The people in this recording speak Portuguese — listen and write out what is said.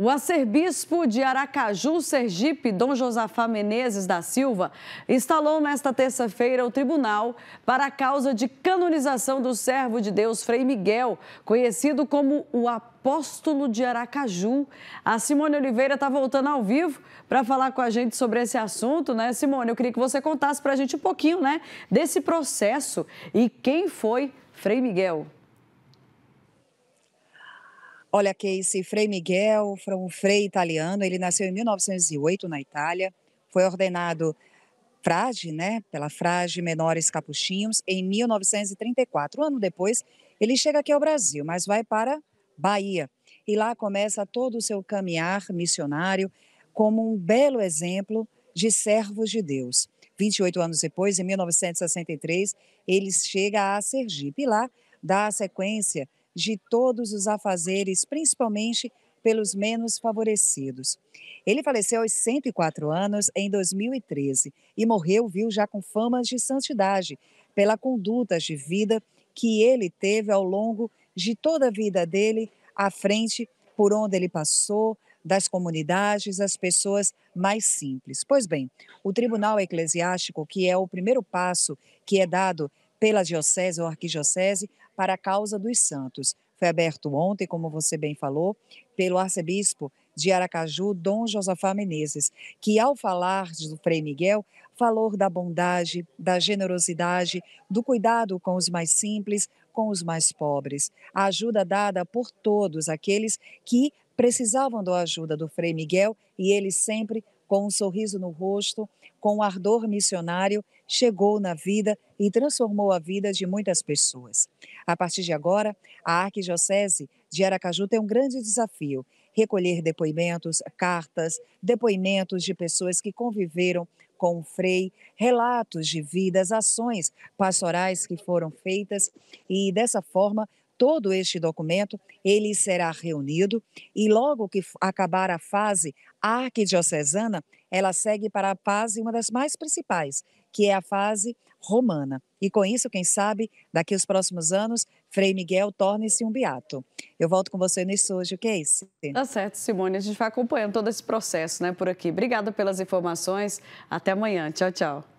O arcebispo de Aracaju, Sergipe, Dom Josafá Menezes da Silva, instalou nesta terça-feira o tribunal para a causa de canonização do servo de Deus Frei Miguel, conhecido como o Apóstolo de Aracaju. A Simone Oliveira está voltando ao vivo para falar com a gente sobre esse assunto, né? Simone, eu queria que você contasse para a gente um pouquinho, né, desse processo e quem foi Frei Miguel. Olha, Casey, Frei Miguel foi um frei italiano. Ele nasceu em 1908 na Itália. Foi ordenado frade, né, pela frade Menores Capuchinhos em 1934. Um ano depois, ele chega aqui ao Brasil, mas vai para Bahia. E lá começa todo o seu caminhar missionário como um belo exemplo de servos de Deus. 28 anos depois, em 1963, ele chega a Sergipe. E lá dá a sequência de todos os afazeres, principalmente pelos menos favorecidos. Ele faleceu aos 104 anos em 2013 e morreu, viu, já com famas de santidade, pela conduta de vida que ele teve ao longo de toda a vida dele, à frente por onde ele passou, das comunidades, das pessoas mais simples. Pois bem, o Tribunal Eclesiástico, que é o primeiro passo que é dado pela diocese ou arquidiocese para a causa dos santos. Foi aberto ontem, como você bem falou, pelo arcebispo de Aracaju, Dom Josafá Menezes, que ao falar do Frei Miguel, falou da bondade, da generosidade, do cuidado com os mais simples, com os mais pobres, a ajuda dada por todos aqueles que precisavam da ajuda do Frei Miguel e ele sempre com um sorriso no rosto, com um ardor missionário, chegou na vida e transformou a vida de muitas pessoas. A partir de agora, a Arquidiocese de Aracaju tem um grande desafio: recolher depoimentos, cartas, depoimentos de pessoas que conviveram com o Frei, relatos de vidas, ações pastorais que foram feitas e dessa forma todo este documento, ele será reunido e logo que acabar a fase arquidiocesana, ela segue para a fase uma das mais principais, que é a fase romana. E com isso, quem sabe, daqui os próximos anos, Frei Miguel torne-se um beato. Eu volto com você nisso hoje, o que é isso? Tá certo, Simone. A gente vai acompanhando todo esse processo né, por aqui. Obrigada pelas informações. Até amanhã. Tchau, tchau.